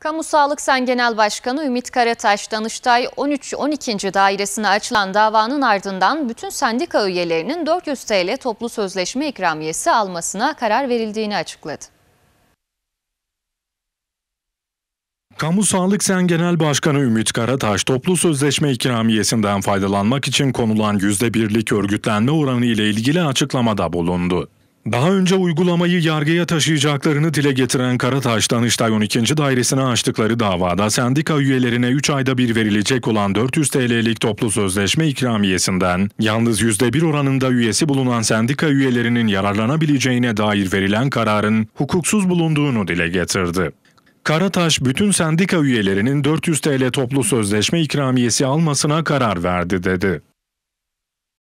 Kamu Sağlık Sen Genel Başkanı Ümit Karataş, Danıştay 13-12. dairesine açılan davanın ardından bütün sendika üyelerinin 400 TL toplu sözleşme ikramiyesi almasına karar verildiğini açıkladı. Kamu Sağlık Sen Genel Başkanı Ümit Karataş, toplu sözleşme ikramiyesinden faydalanmak için konulan %1'lik örgütlenme oranı ile ilgili açıklamada bulundu. Daha önce uygulamayı yargıya taşıyacaklarını dile getiren Karataş Danıştay 12. Dairesi'ne açtıkları davada sendika üyelerine 3 ayda bir verilecek olan 400 TL'lik toplu sözleşme ikramiyesinden yalnız %1 oranında üyesi bulunan sendika üyelerinin yararlanabileceğine dair verilen kararın hukuksuz bulunduğunu dile getirdi. Karataş bütün sendika üyelerinin 400 TL toplu sözleşme ikramiyesi almasına karar verdi dedi.